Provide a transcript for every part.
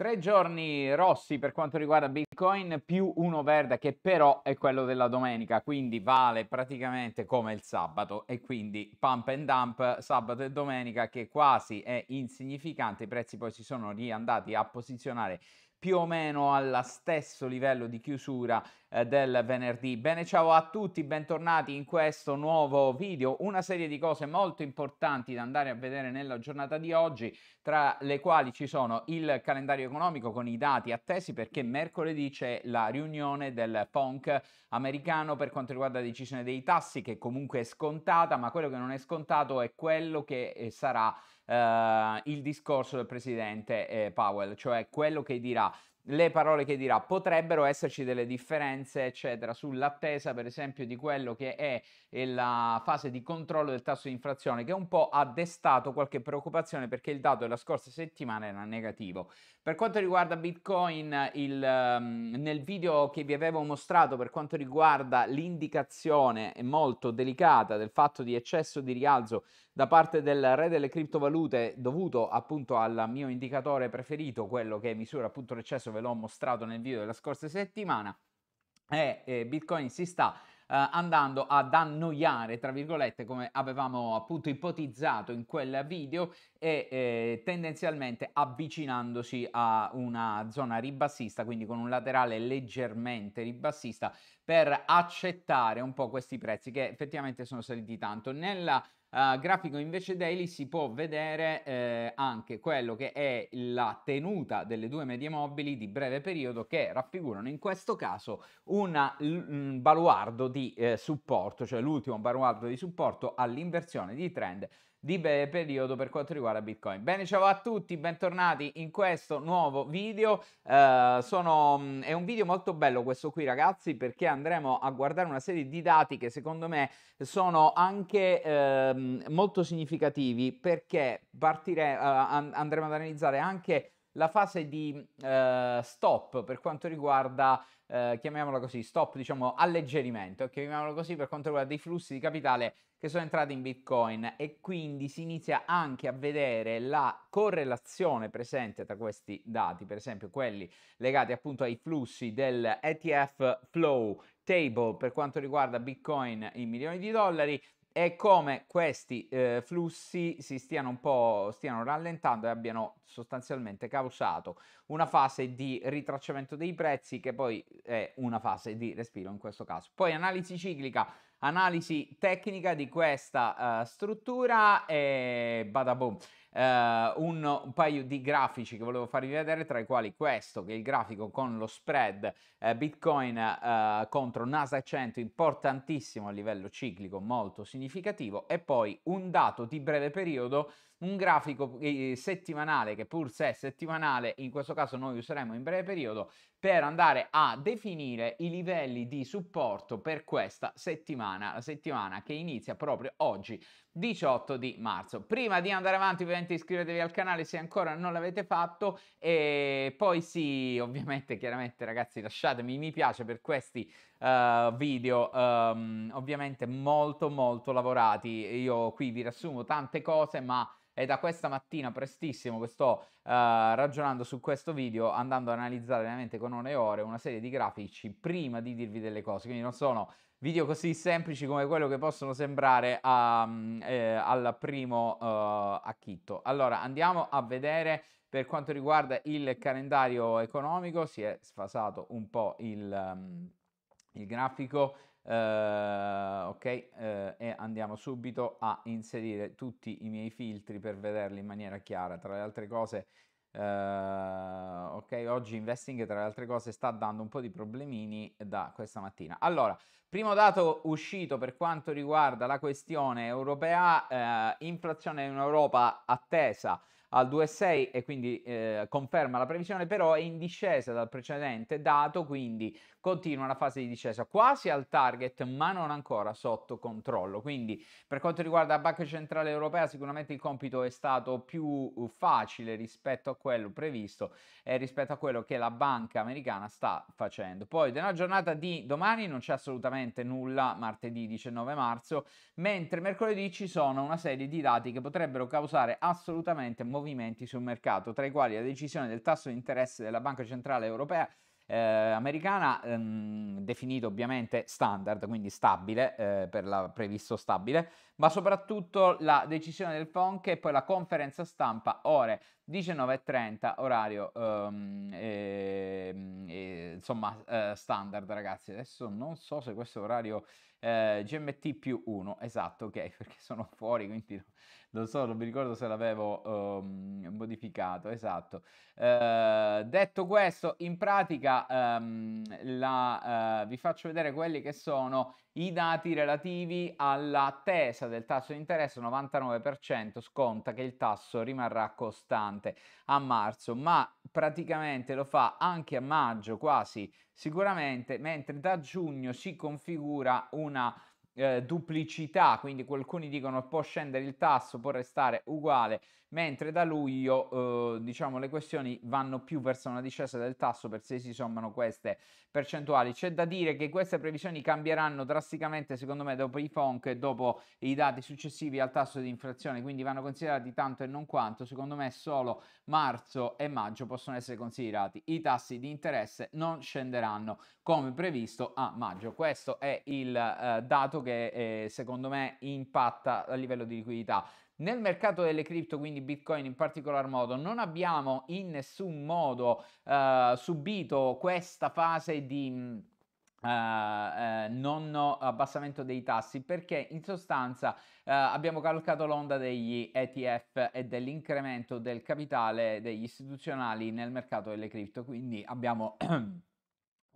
Tre giorni rossi per quanto riguarda Bitcoin, più uno verde che però è quello della domenica, quindi vale praticamente come il sabato e quindi pump and dump sabato e domenica che quasi è insignificante, i prezzi poi si sono riandati a posizionare più o meno allo stesso livello di chiusura eh, del venerdì. Bene, ciao a tutti, bentornati in questo nuovo video. Una serie di cose molto importanti da andare a vedere nella giornata di oggi, tra le quali ci sono il calendario economico con i dati attesi perché mercoledì c'è la riunione del PONC americano per quanto riguarda la decisione dei tassi che comunque è scontata, ma quello che non è scontato è quello che eh, sarà eh, il discorso del presidente eh, Powell, cioè quello che dirà le parole che dirà. Potrebbero esserci delle differenze, eccetera, sull'attesa, per esempio, di quello che è la fase di controllo del tasso di inflazione, che un po' ha destato qualche preoccupazione perché il dato della scorsa settimana era negativo. Per quanto riguarda Bitcoin, il, ehm, nel video che vi avevo mostrato, per quanto riguarda l'indicazione molto delicata del fatto di eccesso di rialzo da parte del re delle criptovalute dovuto appunto al mio indicatore preferito, quello che misura appunto l'eccesso, ve l'ho mostrato nel video della scorsa settimana, e eh, Bitcoin si sta eh, andando ad annoiare, tra virgolette, come avevamo appunto ipotizzato in quel video e eh, tendenzialmente avvicinandosi a una zona ribassista, quindi con un laterale leggermente ribassista per accettare un po' questi prezzi che effettivamente sono saliti tanto. Nella grafico invece daily si può vedere eh, anche quello che è la tenuta delle due medie mobili di breve periodo che raffigurano in questo caso una, un mm, baluardo di eh, supporto, cioè l'ultimo baluardo di supporto all'inversione di trend di periodo per quanto riguarda Bitcoin. Bene, ciao a tutti, bentornati in questo nuovo video. Eh, sono, mm, è un video molto bello questo qui, ragazzi, perché andremo a guardare una serie di dati che secondo me sono anche eh, molto significativi perché partire, eh, andremo ad analizzare anche la fase di eh, stop per quanto riguarda, eh, chiamiamola così, stop, diciamo alleggerimento, chiamiamola così per quanto riguarda i flussi di capitale che sono entrati in Bitcoin e quindi si inizia anche a vedere la correlazione presente tra questi dati, per esempio quelli legati appunto ai flussi del ETF Flow Table per quanto riguarda Bitcoin in milioni di dollari è come questi eh, flussi si stiano un po' stiano rallentando e abbiano sostanzialmente causato una fase di ritracciamento dei prezzi che poi è una fase di respiro in questo caso. Poi analisi ciclica analisi tecnica di questa uh, struttura e badaboom. Uh, eh, un, un, paio di grafici che volevo farvi vedere, tra i quali questo, che è il grafico con lo spread uh, Bitcoin uh, contro Nasdaq 100, importantissimo a livello ciclico, molto significativo, e poi un dato di breve periodo un grafico eh, settimanale che pur se è settimanale, in questo caso noi useremo in breve periodo per andare a definire i livelli di supporto per questa settimana, la settimana che inizia proprio oggi 18 di marzo. Prima di andare avanti ovviamente iscrivetevi al canale se ancora non l'avete fatto e poi sì, ovviamente chiaramente ragazzi lasciatemi mi piace per questi uh, video um, ovviamente molto molto lavorati. Io qui vi riassumo tante cose ma e da questa mattina prestissimo che sto uh, ragionando su questo video andando ad analizzare veramente con ore e ore una serie di grafici prima di dirvi delle cose, quindi non sono video così semplici come quello che possono sembrare um, eh, al primo uh, eh, acchitto. Allora andiamo a vedere per quanto riguarda il calendario economico, si è sfasato un po' il, um, il grafico Uh, ok, uh, e andiamo subito a inserire tutti i miei filtri per vederli in maniera chiara. Tra le altre cose, uh, ok, oggi Investing, tra le altre cose, sta dando un po' di problemini da questa mattina. Allora, primo dato uscito per quanto riguarda la questione europea, inflazione in Europa attesa al 2,6 e quindi eh, conferma la previsione, però è in discesa dal precedente dato, quindi continua la fase di discesa quasi al target, ma non ancora sotto controllo. Quindi per quanto riguarda la Banca Centrale Europea, sicuramente il compito è stato più uh, facile rispetto a quello previsto e rispetto a quello che la banca americana sta facendo. Poi nella giornata di domani non c'è assolutamente nulla, martedì 19 marzo, mentre mercoledì ci sono una serie di dati che potrebbero causare assolutamente molto movimenti sul mercato, tra i quali la decisione del tasso di interesse della Banca Centrale Europea eh, americana, ehm, definito ovviamente standard, quindi stabile, eh, per la previsto stabile, ma soprattutto la decisione del FONC e poi la conferenza stampa ore 19.30 orario ehm, ehm, insomma eh, standard ragazzi adesso non so se questo orario eh, GMT più 1, esatto, ok, perché sono fuori, quindi no, non so, non mi ricordo se l'avevo um, modificato, esatto. Uh, detto questo, in pratica um, la, uh, vi faccio vedere quelli che sono i dati relativi all'attesa del tasso di interesse, 99% sconta che il tasso rimarrà costante a marzo, ma praticamente lo fa anche a maggio quasi sicuramente, mentre da giugno si configura una eh, duplicità, quindi alcuni dicono può scendere il tasso, può restare uguale, mentre da luglio eh, diciamo le questioni vanno più verso una discesa del tasso per se si sommano queste percentuali. C'è da dire che queste previsioni cambieranno drasticamente secondo me dopo i FONC e dopo i dati successivi al tasso di inflazione, quindi vanno considerati tanto e non quanto, secondo me solo marzo e maggio possono essere considerati. I tassi di interesse non scenderanno come previsto a maggio. Questo è il eh, dato che eh, secondo me impatta a livello di liquidità. Nel mercato delle cripto, quindi Bitcoin in particolar modo, non abbiamo in nessun modo eh, subito questa fase di... Uh, eh, non abbassamento dei tassi perché in sostanza eh, abbiamo calcato l'onda degli ETF e dell'incremento del capitale degli istituzionali nel mercato delle cripto quindi abbiamo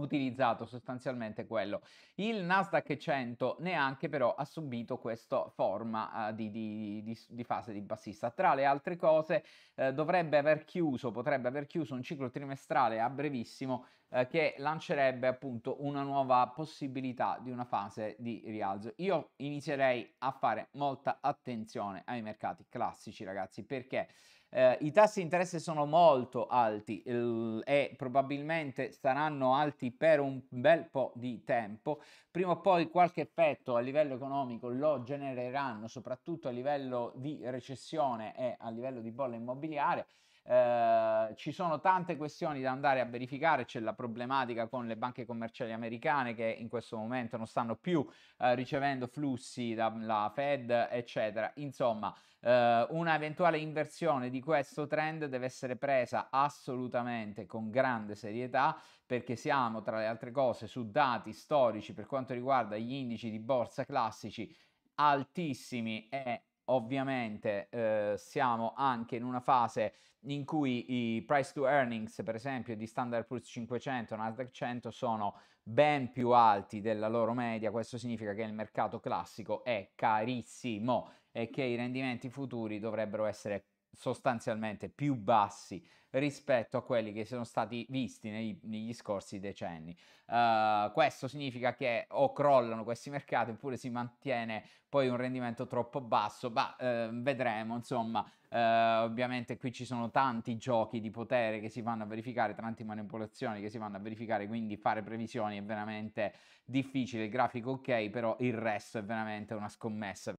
utilizzato sostanzialmente quello. Il Nasdaq 100 neanche però ha subito questa forma uh, di, di, di, di, fase di bassista. Tra le altre cose eh, dovrebbe aver chiuso, potrebbe aver chiuso un ciclo trimestrale a brevissimo eh, che lancerebbe appunto una nuova possibilità di una fase di rialzo. Io inizierei a fare molta attenzione ai mercati classici ragazzi perché eh, I tassi di interesse sono molto alti e probabilmente saranno alti per un bel po' di tempo. Prima o poi qualche effetto a livello economico lo genereranno, soprattutto a livello di recessione e a livello di bolla immobiliare. Ehm, ci sono tante questioni da andare a verificare, c'è la problematica con le banche commerciali americane che in questo momento non stanno più eh, ricevendo flussi dalla Fed, eccetera. Insomma, eh, una eventuale inversione di questo trend deve essere presa assolutamente con grande serietà perché siamo tra le altre cose su dati storici per quanto riguarda gli indici di borsa classici altissimi e ovviamente eh, siamo anche in una fase in cui i price to earnings, per esempio, di Standard Poor's 500, Nasdaq 100 sono ben più alti della loro media, questo significa che il mercato classico è carissimo e che i rendimenti futuri dovrebbero essere sostanzialmente più bassi rispetto a quelli che sono stati visti nei, negli scorsi decenni. Uh, questo significa che o crollano questi mercati oppure si mantiene poi un rendimento troppo basso, ma uh, vedremo, insomma, uh, ovviamente qui ci sono tanti giochi di potere che si vanno a verificare, tante manipolazioni che si vanno a verificare, quindi fare previsioni è veramente difficile, il grafico ok, però il resto è veramente una scommessa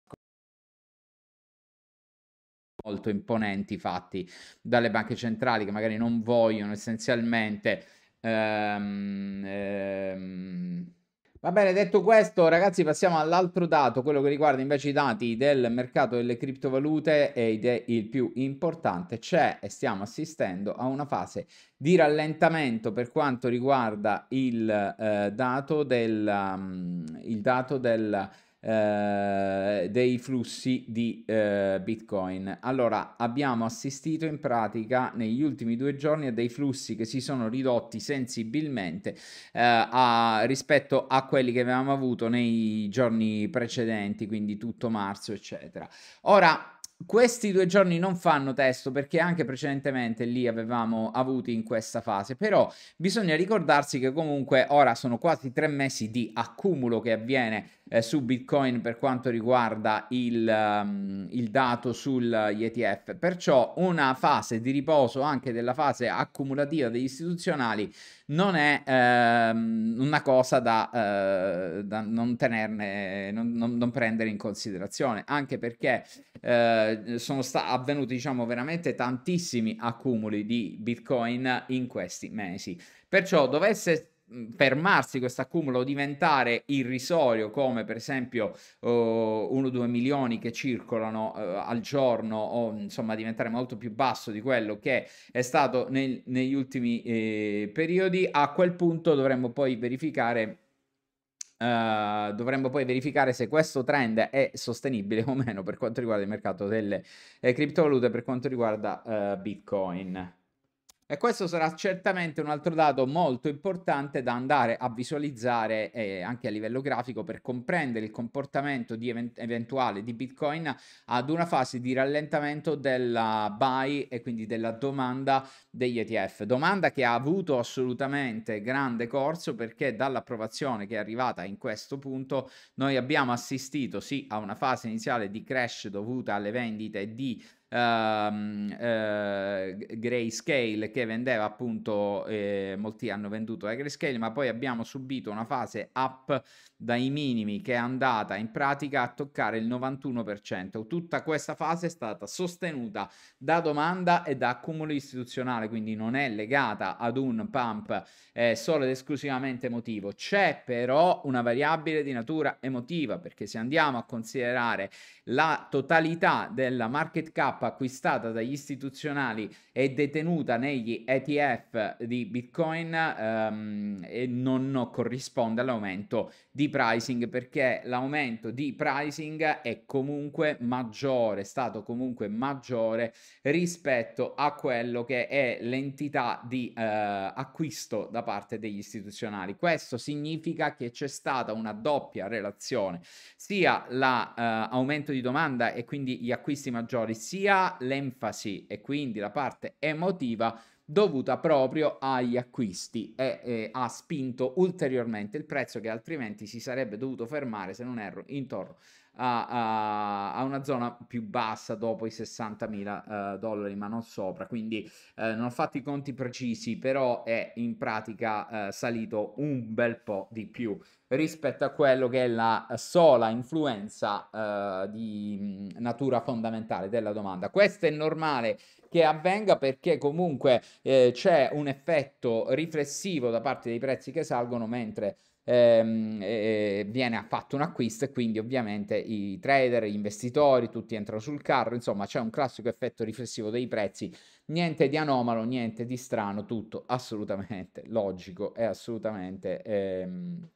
molto imponenti fatti dalle banche centrali che magari non vogliono essenzialmente... Ehm, ehm, Va bene, detto questo, ragazzi, passiamo all'altro dato, quello che riguarda invece i dati del mercato delle criptovalute ed è il più importante. C'è e stiamo assistendo a una fase di rallentamento per quanto riguarda il eh, dato del, um, il dato del eh, dei flussi di eh, Bitcoin. Allora, abbiamo assistito in pratica negli ultimi due giorni a dei flussi che si sono ridotti sensibilmente eh, a, rispetto a quelli che avevamo avuto nei giorni precedenti, quindi tutto marzo, eccetera. Ora, questi due giorni non fanno testo perché anche precedentemente li avevamo avuti in questa fase, però bisogna ricordarsi che comunque ora sono quasi tre mesi di accumulo che avviene eh, su Bitcoin per quanto riguarda il, um, il dato sugli ETF, perciò una fase di riposo anche della fase accumulativa degli istituzionali non è ehm, una cosa da, eh, da non tenerne, non, non, non, prendere in considerazione, anche perché eh, sono sta- avvenuti, diciamo, veramente tantissimi accumuli di Bitcoin in questi mesi. Perciò dovesse Mhmm, fermarsi questo accumulo diventare irrisorio come per esempio uh, 1-2 milioni che circolano uh, al giorno o insomma diventare molto più basso di quello che è stato nel, negli ultimi eh, periodi a quel punto dovremmo poi verificare Uh, dovremmo poi verificare se questo trend è sostenibile o meno per quanto riguarda il mercato delle eh, criptovalute, per quanto riguarda uh, Bitcoin. E questo sarà certamente un altro dato molto importante da andare a visualizzare eh, anche a livello grafico per comprendere il comportamento di event- eventuale di Bitcoin ad una fase di rallentamento della buy e quindi della domanda degli ETF. Domanda che ha avuto assolutamente grande corso perché dall'approvazione che è arrivata in questo punto noi abbiamo assistito sì a una fase iniziale di crash dovuta alle vendite di ehm, eh, Grayscale che vendeva appunto, eh, molti hanno venduto la Grayscale, ma poi abbiamo subito una fase up dai minimi che è andata in pratica a toccare il 91%. Tutta questa fase è stata sostenuta da domanda e da accumulo istituzionale, quindi non è legata ad un pump eh, solo ed esclusivamente emotivo. C'è però una variabile di natura emotiva, perché se andiamo a considerare la totalità della market cap acquistata dagli istituzionali e detenuta negli ETF di Bitcoin ehm, e non corrisponde all'aumento di pricing perché l'aumento di pricing è comunque maggiore, è stato comunque maggiore rispetto a quello che è l'entità di eh, acquisto da parte degli istituzionali. Questo significa che c'è stata una doppia relazione, sia l'aumento la, eh, di domanda e quindi gli acquisti maggiori, sia sia l'enfasi e quindi la parte emotiva dovuta proprio agli acquisti e eh, ha spinto ulteriormente il prezzo che altrimenti si sarebbe dovuto fermare, se non erro, intorno a, a, a una zona più bassa dopo i 60.000 uh, eh, dollari, ma non sopra. Quindi eh, non ho fatto i conti precisi, però è in pratica eh, salito un bel po' di più rispetto a quello che è la sola influenza eh, di natura fondamentale della domanda. Questo è normale che avvenga perché comunque eh, c'è un effetto riflessivo da parte dei prezzi che salgono mentre eh, viene fatto un acquisto e quindi ovviamente i trader, gli investitori, tutti entrano sul carro, insomma c'è un classico effetto riflessivo dei prezzi, niente di anomalo, niente di strano, tutto assolutamente logico e assolutamente ehm,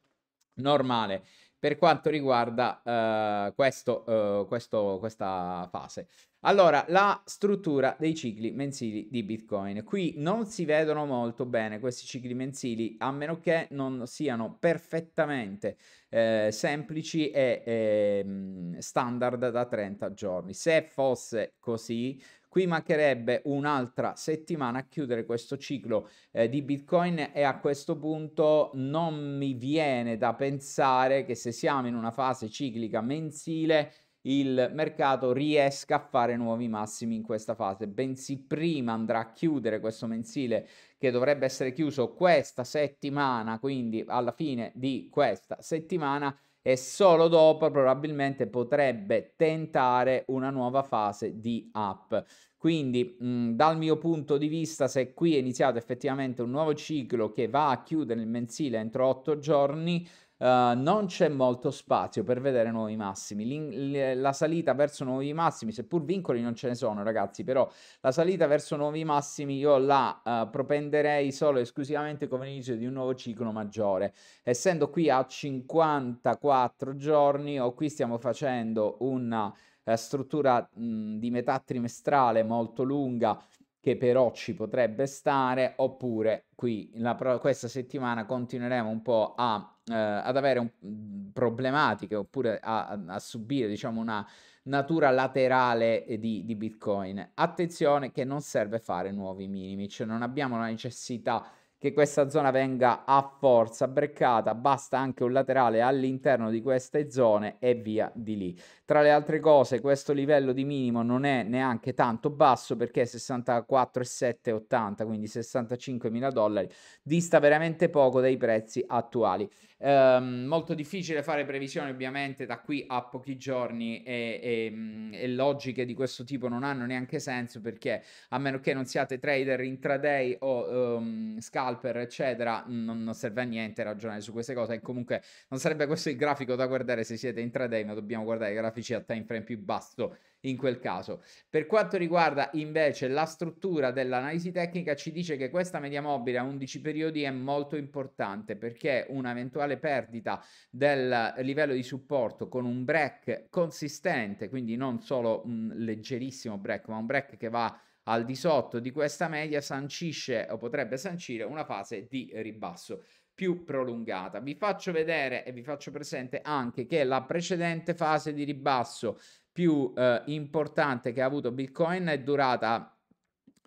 normale per quanto riguarda uh, questo, uh, questo, questa fase. Allora, la struttura dei cicli mensili di Bitcoin. Qui non si vedono molto bene questi cicli mensili, a meno che non siano perfettamente eh, semplici e eh, standard da 30 giorni. Se fosse così, Qui mancherebbe un'altra settimana a chiudere questo ciclo eh, di Bitcoin e a questo punto non mi viene da pensare che se siamo in una fase ciclica mensile il mercato riesca a fare nuovi massimi in questa fase, bensì prima andrà a chiudere questo mensile che dovrebbe essere chiuso questa settimana, quindi alla fine di questa settimana e solo dopo probabilmente potrebbe tentare una nuova fase di up. Quindi mh, mm, dal mio punto di vista se qui è iniziato effettivamente un nuovo ciclo che va a chiudere il mensile entro 8 giorni, Uh, non c'è molto spazio per vedere nuovi massimi. L'in- la salita verso nuovi massimi, seppur vincoli non ce ne sono, ragazzi, però la salita verso nuovi massimi io la uh, propenderei solo e esclusivamente come inizio di un nuovo ciclo maggiore. Essendo qui a 54 giorni, o qui stiamo facendo una uh, struttura mh, di metà trimestrale molto lunga che però ci potrebbe stare, oppure qui la pro- questa settimana continueremo un po' a eh, ad avere un, mhmm, problematiche oppure a, a subire diciamo una natura laterale eh, di, di, Bitcoin. Attenzione che non serve fare nuovi minimi, cioè non abbiamo la necessità che questa zona venga a forza breccata, basta anche un laterale all'interno di queste zone e via di lì. Tra le altre cose, questo livello di minimo non è neanche tanto basso perché 64,780, quindi 65 mila dollari, dista veramente poco dai prezzi attuali. Ehm, molto difficile fare previsioni ovviamente da qui a pochi giorni e, e, e logiche di questo tipo non hanno neanche senso perché a meno che non siate trader intraday o um, ehm, scala scalper, eccetera, non, non, serve a niente ragionare su queste cose. E comunque non sarebbe questo il grafico da guardare se siete intraday, ma dobbiamo guardare i grafici a time frame più basso in quel caso. Per quanto riguarda invece la struttura dell'analisi tecnica, ci dice che questa media mobile a 11 periodi è molto importante perché un'eventuale perdita del livello di supporto con un break consistente, quindi non solo un leggerissimo break, ma un break che va al di sotto di questa media sancisce o potrebbe sancire una fase di ribasso più prolungata. Vi faccio vedere e vi faccio presente anche che la precedente fase di ribasso più eh, importante che ha avuto Bitcoin è durata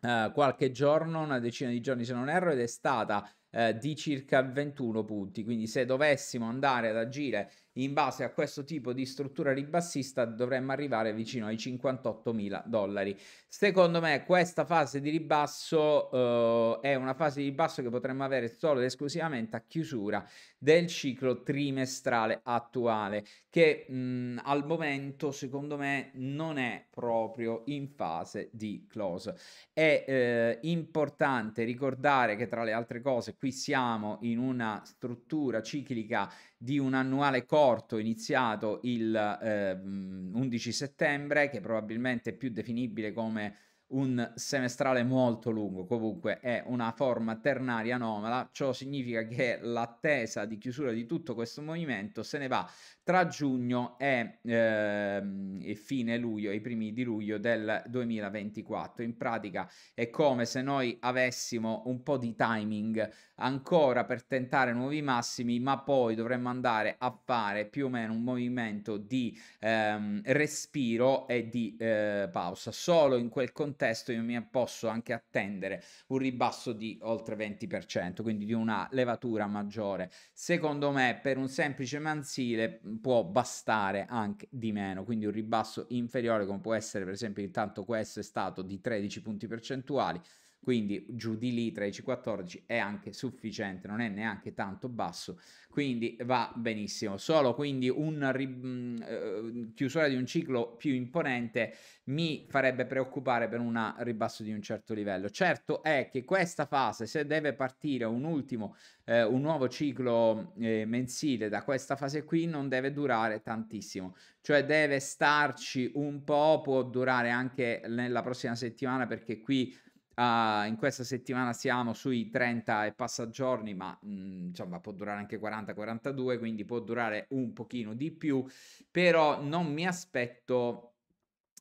eh, qualche giorno, una decina di giorni se non erro, ed è stata eh, di circa 21 punti. Quindi se dovessimo andare ad agire in base a questo tipo di struttura ribassista dovremmo arrivare vicino ai 58 mila dollari. Secondo me questa fase di ribasso eh, è una fase di ribasso che potremmo avere solo ed esclusivamente a chiusura del ciclo trimestrale attuale che mh, mm, al momento secondo me non è proprio in fase di close. È eh, importante ricordare che tra le altre cose qui siamo in una struttura ciclica di un annuale costo corto iniziato il eh, 11 settembre, che probabilmente è più definibile come un semestrale molto lungo, comunque è una forma ternaria anomala, ciò significa che l'attesa di chiusura di tutto questo movimento se ne va tra giugno e, ehm, e, fine luglio, i primi di luglio del 2024. In pratica è come se noi avessimo un po' di timing ancora per tentare nuovi massimi, ma poi dovremmo andare a fare più o meno un movimento di ehm, respiro e di eh, pausa. Solo in quel contesto io mi posso anche attendere un ribasso di oltre 20%, quindi di una levatura maggiore. Secondo me per un semplice mensile può bastare anche di meno, quindi un ribasso inferiore come può essere per esempio intanto questo è stato di 13 punti percentuali, quindi giù di lì 13 14 è anche sufficiente, non è neanche tanto basso, quindi va benissimo. Solo quindi una ri- mm, eh, chiusura di un ciclo più imponente mi farebbe preoccupare per un ribasso di un certo livello. Certo è che questa fase, se deve partire un ultimo, eh, un nuovo ciclo eh, mensile da questa fase qui, non deve durare tantissimo, cioè deve starci un po', può durare anche nella prossima settimana perché qui Uh, in questa settimana siamo sui 30 e passa giorni, ma mh, mhmm, insomma può durare anche 40-42, quindi può durare un pochino di più, però non mi aspetto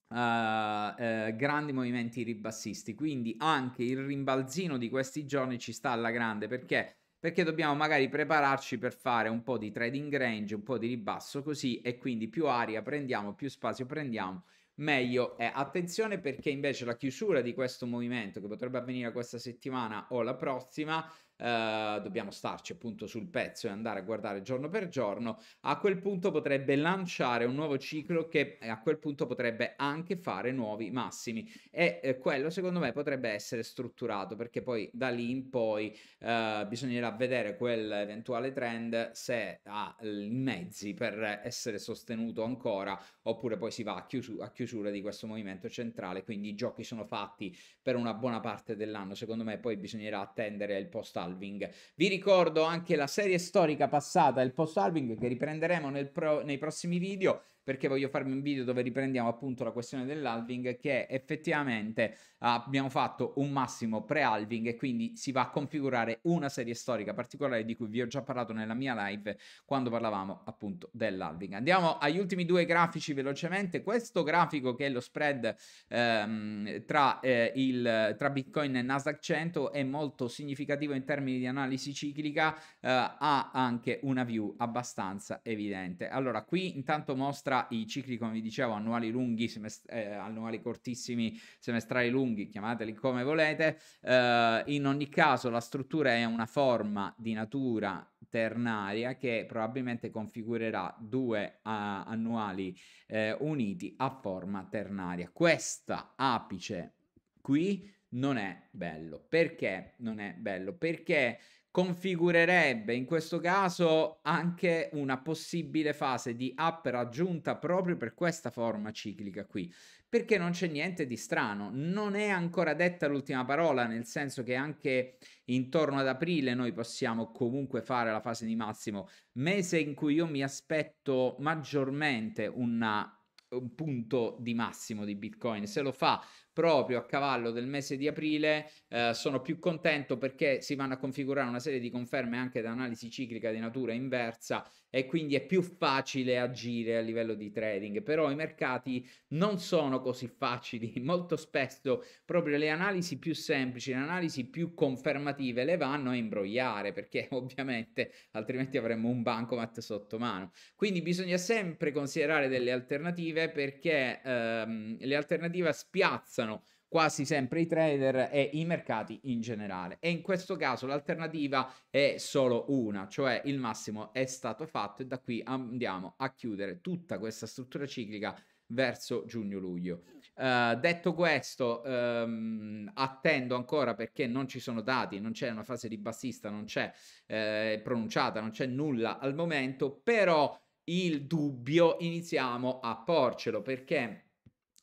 uh, uh, grandi movimenti ribassisti, quindi anche il rimbalzino di questi giorni ci sta alla grande perché perché dobbiamo magari prepararci per fare un po' di trading range, un po' di ribasso così e quindi più aria prendiamo, più spazio prendiamo meglio è. Eh, attenzione perché invece la chiusura di questo movimento che potrebbe avvenire questa settimana o la prossima eh, dobbiamo starci appunto sul pezzo e andare a guardare giorno per giorno, a quel punto potrebbe lanciare un nuovo ciclo che eh, a quel punto potrebbe anche fare nuovi massimi e eh, quello secondo me potrebbe essere strutturato perché poi da lì in poi eh, bisognerà vedere quell'eventuale trend se ha i mezzi per essere sostenuto ancora oppure poi si va a, chiusu- a chiusura di questo movimento centrale, quindi i giochi sono fatti per una buona parte dell'anno, secondo me poi bisognerà attendere il postale post-halving. Vi ricordo anche la serie storica passata, il post-halving, che riprenderemo pro- nei prossimi video perché voglio farmi un video dove riprendiamo appunto la questione dell'halving che effettivamente abbiamo fatto un massimo pre-halving e quindi si va a configurare una serie storica particolare di cui vi ho già parlato nella mia live quando parlavamo appunto dell'halving. Andiamo agli ultimi due grafici velocemente. Questo grafico che è lo spread ehm, tra, eh, il, tra Bitcoin e Nasdaq 100 è molto significativo in termini di analisi ciclica, eh, ha anche una view abbastanza evidente. Allora qui intanto mostra tra i cicli, come vi dicevo, annuali lunghi, semest- eh, annuali cortissimi, semestrali lunghi, chiamateli come volete. Eh, in ogni caso la struttura è una forma di natura ternaria che probabilmente configurerà due uh, annuali eh, uniti a forma ternaria. Questa apice qui non è bello. Perché non è bello? Perché configurerebbe in questo caso anche una possibile fase di up raggiunta proprio per questa forma ciclica qui, perché non c'è niente di strano, non è ancora detta l'ultima parola, nel senso che anche intorno ad aprile noi possiamo comunque fare la fase di massimo, mese in cui io mi aspetto maggiormente una un punto di massimo di Bitcoin. Se lo fa proprio a cavallo del mese di aprile. Eh, sono più contento perché si vanno a configurare una serie di conferme anche da analisi ciclica di natura inversa e quindi è più facile agire a livello di trading. Però i mercati non sono così facili, molto spesso proprio le analisi più semplici, le analisi più confermative le vanno a imbrogliare perché ovviamente altrimenti avremmo un bancomat sotto mano. Quindi bisogna sempre considerare delle alternative perché ehm, le alternative spiazzano spostano quasi sempre i trader e i mercati in generale. E in questo caso l'alternativa è solo una, cioè il massimo è stato fatto e da qui andiamo a chiudere tutta questa struttura ciclica verso giugno-luglio. Uh, detto questo, um, attendo ancora perché non ci sono dati, non c'è una fase di bassista, non c'è eh, pronunciata, non c'è nulla al momento, però il dubbio iniziamo a porcelo perché,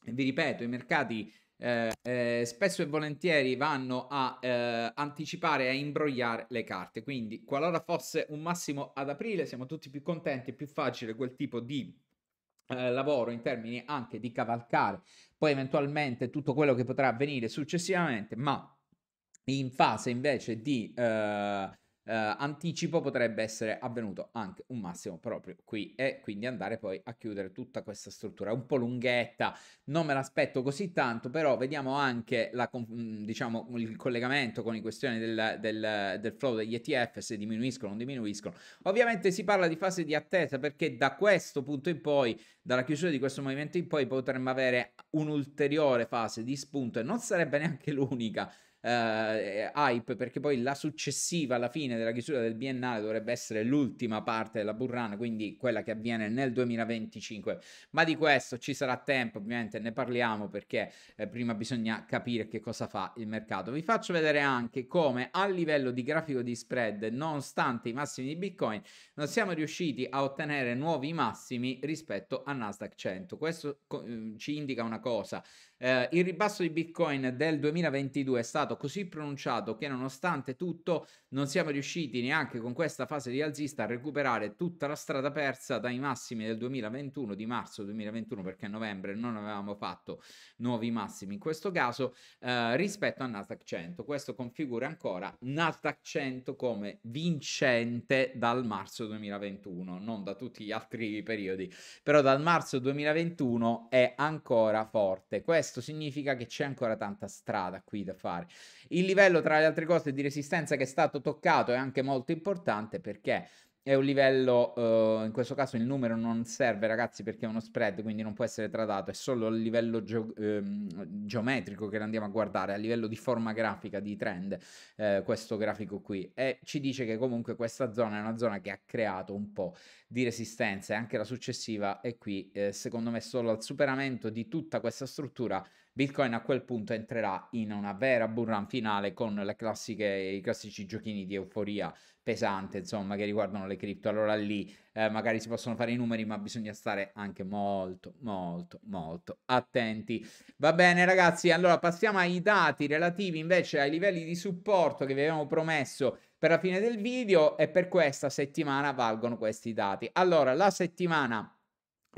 vi ripeto, i mercati eh, eh, spesso e volentieri vanno a eh, anticipare e a imbrogliare le carte. Quindi, qualora fosse un massimo ad aprile, siamo tutti più contenti, è più facile quel tipo di eh, lavoro in termini anche di cavalcare poi eventualmente tutto quello che potrà avvenire successivamente, ma in fase invece di eh, eh, anticipo potrebbe essere avvenuto anche un massimo proprio qui e quindi andare poi a chiudere tutta questa struttura. un po' lunghetta, non me l'aspetto così tanto, però vediamo anche la, mm, diciamo, il collegamento con i questioni del, del, del flow degli ETF, se diminuiscono o non diminuiscono. Ovviamente si parla di fase di attesa perché da questo punto in poi, dalla chiusura di questo movimento in poi, potremmo avere un'ulteriore fase di spunto e non sarebbe neanche l'unica eh, hype perché poi la successiva alla fine della chiusura del biennale dovrebbe essere l'ultima parte della Burrana, quindi quella che avviene nel 2025. Ma di questo ci sarà tempo, ovviamente ne parliamo perché eh, prima bisogna capire che cosa fa il mercato. Vi faccio vedere anche come a livello di grafico di spread, nonostante i massimi di Bitcoin, non siamo riusciti a ottenere nuovi massimi rispetto a Nasdaq 100. Questo eh, ci indica una cosa, eh, il ribasso di Bitcoin del 2022 è stato così pronunciato che nonostante tutto non siamo riusciti neanche con questa fase rialzista a recuperare tutta la strada persa dai massimi del 2021, di marzo 2021 perché a novembre non avevamo fatto nuovi massimi in questo caso eh, rispetto a Nasdaq 100. Questo configura ancora Nasdaq 100 come vincente dal marzo 2021, non da tutti gli altri periodi, però dal marzo 2021 è ancora forte. Questo questo significa che c'è ancora tanta strada qui da fare. Il livello, tra le altre cose, di resistenza che è stato toccato è anche molto importante perché è un livello, uh, in questo caso il numero non serve ragazzi perché è uno spread, quindi non può essere tradato, è solo a livello geo- ehm, geometrico che andiamo a guardare, a livello di forma grafica, di trend, eh, questo grafico qui. E ci dice che comunque questa zona è una zona che ha creato un po' di resistenza e anche la successiva è qui, eh, secondo me solo al superamento di tutta questa struttura Bitcoin a quel punto entrerà in una vera bull run finale con le classiche, i classici giochini di euforia pesante, insomma, che riguardano le cripto. Allora lì eh, magari si possono fare i numeri, ma bisogna stare anche molto, molto, molto attenti. Va bene, ragazzi. Allora passiamo ai dati relativi invece ai livelli di supporto che vi avevamo promesso per la fine del video e per questa settimana valgono questi dati. Allora, la settimana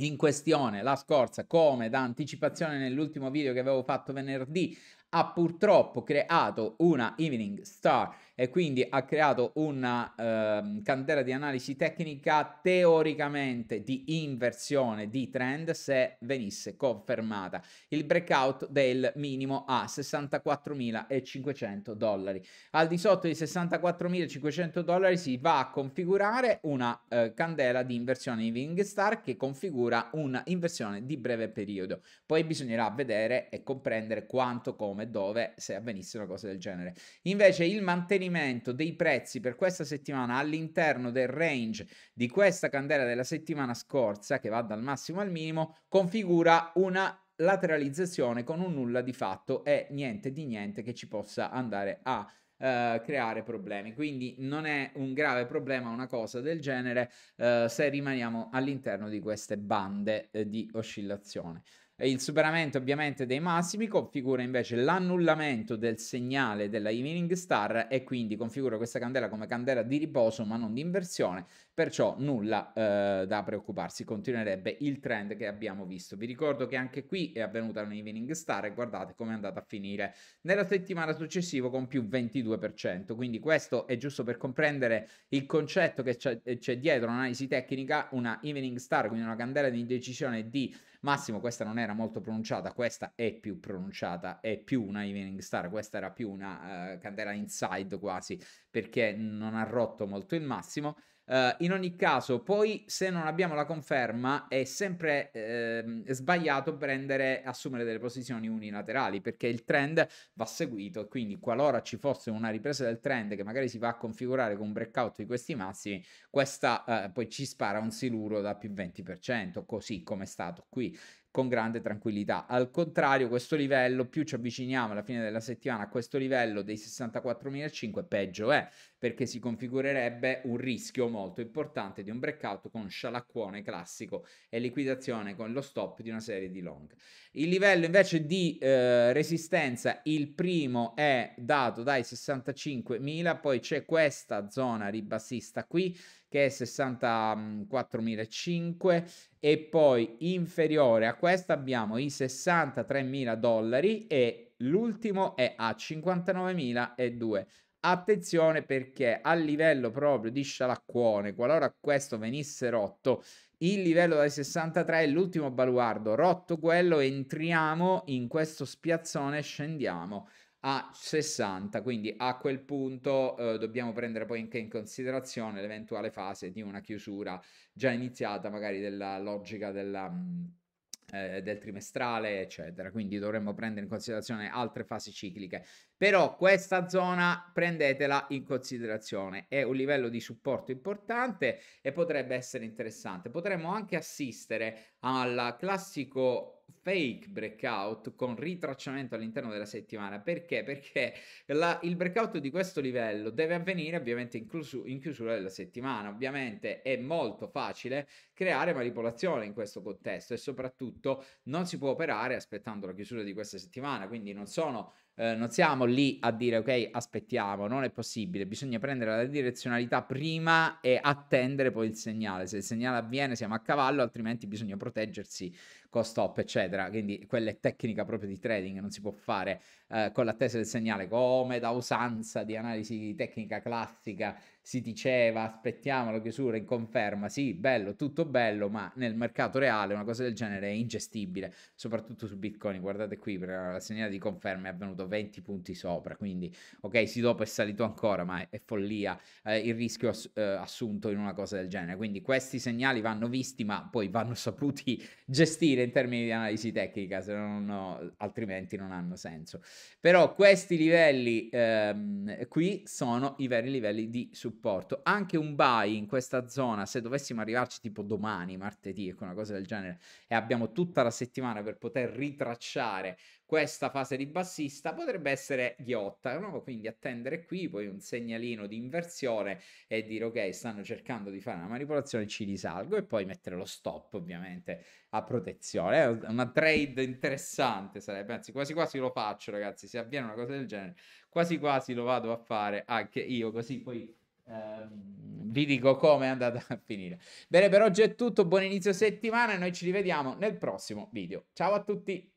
in questione la scorsa, come da anticipazione nell'ultimo video che avevo fatto venerdì, ha purtroppo creato una evening star e quindi ha creato una eh, candela di analisi tecnica teoricamente di inversione di trend se venisse confermata. Il breakout del minimo a 64.500 dollari. Al di sotto di 64.500 dollari si va a configurare una eh, candela di inversione di Wing Star che configura una inversione di breve periodo. Poi bisognerà vedere e comprendere quanto, come, dove se avvenisse una cosa del genere. Invece il mantenimento riferimento dei prezzi per questa settimana all'interno del range di questa candela della settimana scorsa, che va dal massimo al minimo, configura una lateralizzazione con un nulla di fatto e niente di niente che ci possa andare a Uh, creare problemi. Quindi non è un grave problema una cosa del genere uh, se rimaniamo all'interno di queste bande uh, di oscillazione il superamento ovviamente dei massimi configura invece l'annullamento del segnale della evening star e quindi configura questa candela come candela di riposo ma non di inversione Perciò nulla eh, da preoccuparsi, continuerebbe il trend che abbiamo visto. Vi ricordo che anche qui è avvenuta un evening star e guardate come è andata a finire nella settimana successiva con più 22%. Quindi questo è giusto per comprendere il concetto che c'è, eh, c'è dietro un'analisi tecnica, una evening star, quindi una candela di indecisione di Massimo, questa non era molto pronunciata, questa è più pronunciata, è più una evening star, questa era più una uh, candela inside quasi, perché non ha rotto molto il massimo. Uh, in ogni caso, poi se non abbiamo la conferma è sempre eh, sbagliato prendere, assumere delle posizioni unilaterali perché il trend va seguito quindi qualora ci fosse una ripresa del trend che magari si va a configurare con un breakout di questi massimi, questa eh, poi ci spara un siluro da più 20%, così come è stato qui con grande tranquillità. Al contrario, questo livello, più ci avviciniamo alla fine della settimana a questo livello dei 64.005, peggio è, perché si configurerebbe un rischio molto importante di un breakout con scialacquone classico e liquidazione con lo stop di una serie di long. Il livello invece di eh, resistenza, il primo è dato dai 65.000, poi c'è questa zona ribassista qui, che è 64.005 e poi inferiore a questa abbiamo i 63.000 dollari e l'ultimo è a 59.002. Attenzione perché a livello proprio di scialacquone, qualora questo venisse rotto, il livello dai 63 è l'ultimo baluardo, rotto quello entriamo in questo spiazzone e scendiamo a 60, quindi a quel punto eh, dobbiamo prendere poi anche in considerazione l'eventuale fase di una chiusura già iniziata, magari della logica della, mm, eh, del trimestrale, eccetera. Quindi dovremmo prendere in considerazione altre fasi cicliche. Però questa zona prendetela in considerazione, è un livello di supporto importante e potrebbe essere interessante. Potremmo anche assistere al classico fake breakout con ritracciamento all'interno della settimana. Perché? Perché la, il breakout di questo livello deve avvenire ovviamente in, chiusura della settimana. Ovviamente è molto facile creare manipolazione in questo contesto e soprattutto non si può operare aspettando la chiusura di questa settimana, quindi non sono eh, non siamo lì a dire ok, aspettiamo, non è possibile, bisogna prendere la direzionalità prima e attendere poi il segnale. Se il segnale avviene siamo a cavallo, altrimenti bisogna proteggersi con stop, eccetera. Quindi quella è tecnica proprio di trading, non si può fare eh, con l'attesa del segnale come da usanza di analisi tecnica classica si diceva aspettiamo la chiusura in conferma, sì, bello, tutto bello, ma nel mercato reale una cosa del genere è ingestibile, soprattutto su Bitcoin, guardate qui, la segnale di conferma è avvenuto 20 punti sopra, quindi ok, sì, dopo è salito ancora, ma è, è follia eh, il rischio ass- eh, assunto in una cosa del genere, quindi questi segnali vanno visti, ma poi vanno saputi gestire in termini di analisi tecnica, se non ho, altrimenti non hanno senso. Però questi livelli ehm, qui sono i veri livelli di supporto supporto, anche un buy in questa zona, se dovessimo arrivarci tipo domani, martedì, ecco una cosa del genere, e abbiamo tutta la settimana per poter ritracciare questa fase di bassista, potrebbe essere ghiotta, no? quindi attendere qui, poi un segnalino di inversione e dire ok, stanno cercando di fare una manipolazione, ci risalgo e poi mettere lo stop ovviamente a protezione. È una trade interessante sarebbe, anzi quasi quasi lo faccio ragazzi, se avviene una cosa del genere, quasi quasi lo vado a fare anche io così poi Ehm, vi dico come è andata a finire. Bene, per oggi è tutto, buon inizio settimana e noi ci rivediamo nel prossimo video. Ciao a tutti!